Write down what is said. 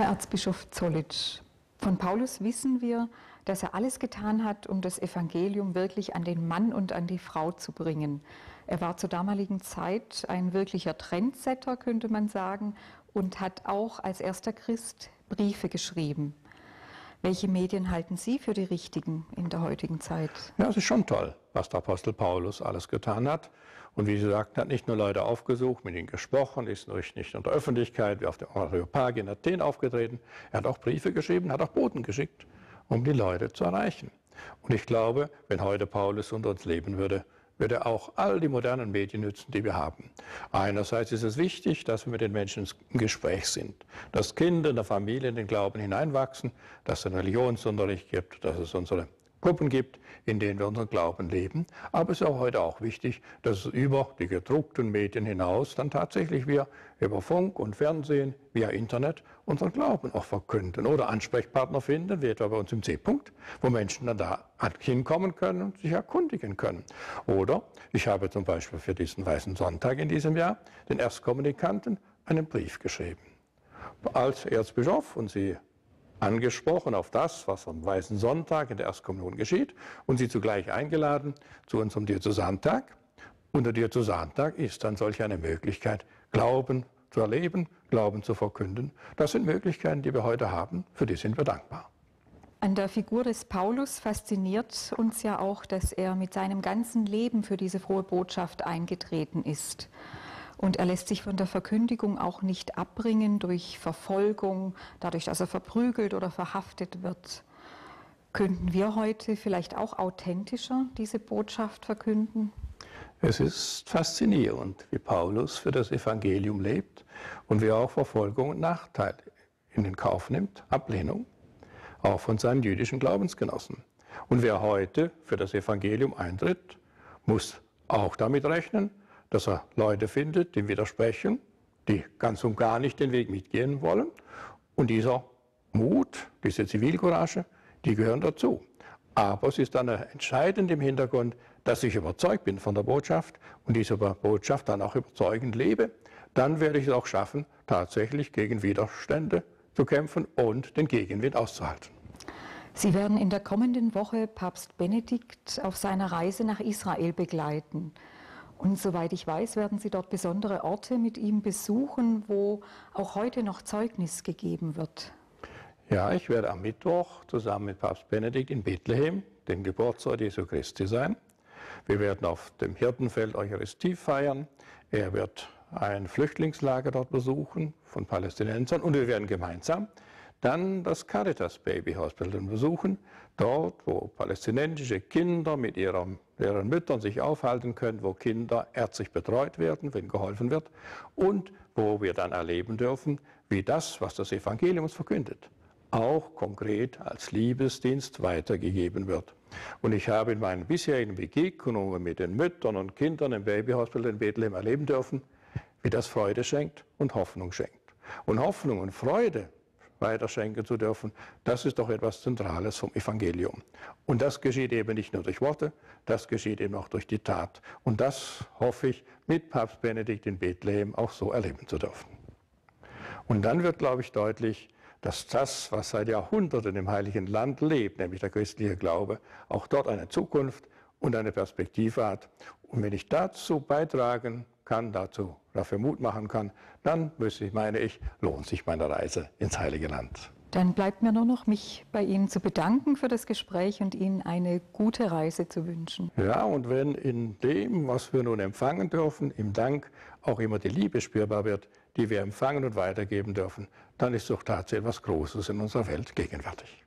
Herr Erzbischof Zollitsch, von Paulus wissen wir, dass er alles getan hat, um das Evangelium wirklich an den Mann und an die Frau zu bringen. Er war zur damaligen Zeit ein wirklicher Trendsetter, könnte man sagen, und hat auch als erster Christ Briefe geschrieben. Welche Medien halten Sie für die richtigen in der heutigen Zeit? Ja, das ist schon toll, was der Apostel Paulus alles getan hat. Und wie Sie sagten, hat nicht nur Leute aufgesucht, mit ihnen gesprochen, ist natürlich nicht in der Öffentlichkeit, wie auf der Areopag in Athen aufgetreten. Er hat auch Briefe geschrieben, hat auch Boten geschickt, um die Leute zu erreichen. Und ich glaube, wenn heute Paulus unter uns leben würde, würde er auch all die modernen Medien nützen, die wir haben. Einerseits ist es wichtig, dass wir mit den Menschen im Gespräch sind, dass Kinder in der Familie in den Glauben hineinwachsen, dass es einen Religionsunterricht gibt, dass es unsere Gruppen gibt, in denen wir unseren Glauben leben. Aber es ist auch heute auch wichtig, dass es über die gedruckten Medien hinaus dann tatsächlich wir über Funk und Fernsehen, via Internet unseren Glauben auch verkünden oder Ansprechpartner finden, wie etwa bei uns im C-Punkt, wo Menschen dann da halt hinkommen können und sich erkundigen können. Oder ich habe zum Beispiel für diesen Weißen Sonntag in diesem Jahr den Erstkommunikanten einen Brief geschrieben. Als Erzbischof und Sie angesprochen auf das, was am Weißen Sonntag in der Erstkommunion geschieht und sie zugleich eingeladen zu unserem Diözesantag. Und der Diözesantag ist dann solch eine Möglichkeit, Glauben zu erleben, Glauben zu verkünden. Das sind Möglichkeiten, die wir heute haben, für die sind wir dankbar. An der Figur des Paulus fasziniert uns ja auch, dass er mit seinem ganzen Leben für diese frohe Botschaft eingetreten ist. Und er lässt sich von der Verkündigung auch nicht abbringen durch Verfolgung, dadurch, dass er verprügelt oder verhaftet wird. Könnten wir heute vielleicht auch authentischer diese Botschaft verkünden? Es ist faszinierend, wie Paulus für das Evangelium lebt und wie er auch Verfolgung und Nachteil in den Kauf nimmt, Ablehnung, auch von seinen jüdischen Glaubensgenossen. Und wer heute für das Evangelium eintritt, muss auch damit rechnen, dass er Leute findet, die widersprechen, die ganz und gar nicht den Weg mitgehen wollen. Und dieser Mut, diese Zivilcourage, die gehören dazu. Aber es ist dann entscheidend im Hintergrund, dass ich überzeugt bin von der Botschaft und diese Botschaft dann auch überzeugend lebe. Dann werde ich es auch schaffen, tatsächlich gegen Widerstände zu kämpfen und den Gegenwind auszuhalten. Sie werden in der kommenden Woche Papst Benedikt auf seiner Reise nach Israel begleiten. Und soweit ich weiß, werden Sie dort besondere Orte mit ihm besuchen, wo auch heute noch Zeugnis gegeben wird. Ja, ich werde am Mittwoch zusammen mit Papst Benedikt in Bethlehem, dem Geburtsort Jesu Christi, sein. Wir werden auf dem Hirtenfeld Eucharistie feiern. Er wird ein Flüchtlingslager dort besuchen von Palästinensern und wir werden gemeinsam dann das Caritas Baby Hospital Besuchen, dort, wo palästinensische Kinder mit ihrem, ihren Müttern sich aufhalten können, wo Kinder ärztlich betreut werden, wenn geholfen wird, und wo wir dann erleben dürfen, wie das, was das Evangelium uns verkündet, auch konkret als Liebesdienst weitergegeben wird. Und ich habe in meinen bisherigen Begegnungen mit den Müttern und Kindern im Baby Hospital in Bethlehem erleben dürfen, wie das Freude schenkt und Hoffnung schenkt. Und Hoffnung und Freude weiterschenken zu dürfen. Das ist doch etwas Zentrales vom Evangelium. Und das geschieht eben nicht nur durch Worte, das geschieht eben auch durch die Tat. Und das hoffe ich, mit Papst Benedikt in Bethlehem auch so erleben zu dürfen. Und dann wird, glaube ich, deutlich, dass das, was seit Jahrhunderten im Heiligen Land lebt, nämlich der christliche Glaube, auch dort eine Zukunft und eine Perspektive hat. Und wenn ich dazu beitragen kann, dazu dafür Mut machen kann, dann müsste ich, meine ich, lohnt sich meine Reise ins Heilige Land. Dann bleibt mir nur noch, mich bei Ihnen zu bedanken für das Gespräch und Ihnen eine gute Reise zu wünschen. Ja, und wenn in dem, was wir nun empfangen dürfen, im Dank auch immer die Liebe spürbar wird, die wir empfangen und weitergeben dürfen, dann ist doch tatsächlich etwas Großes in unserer Welt gegenwärtig.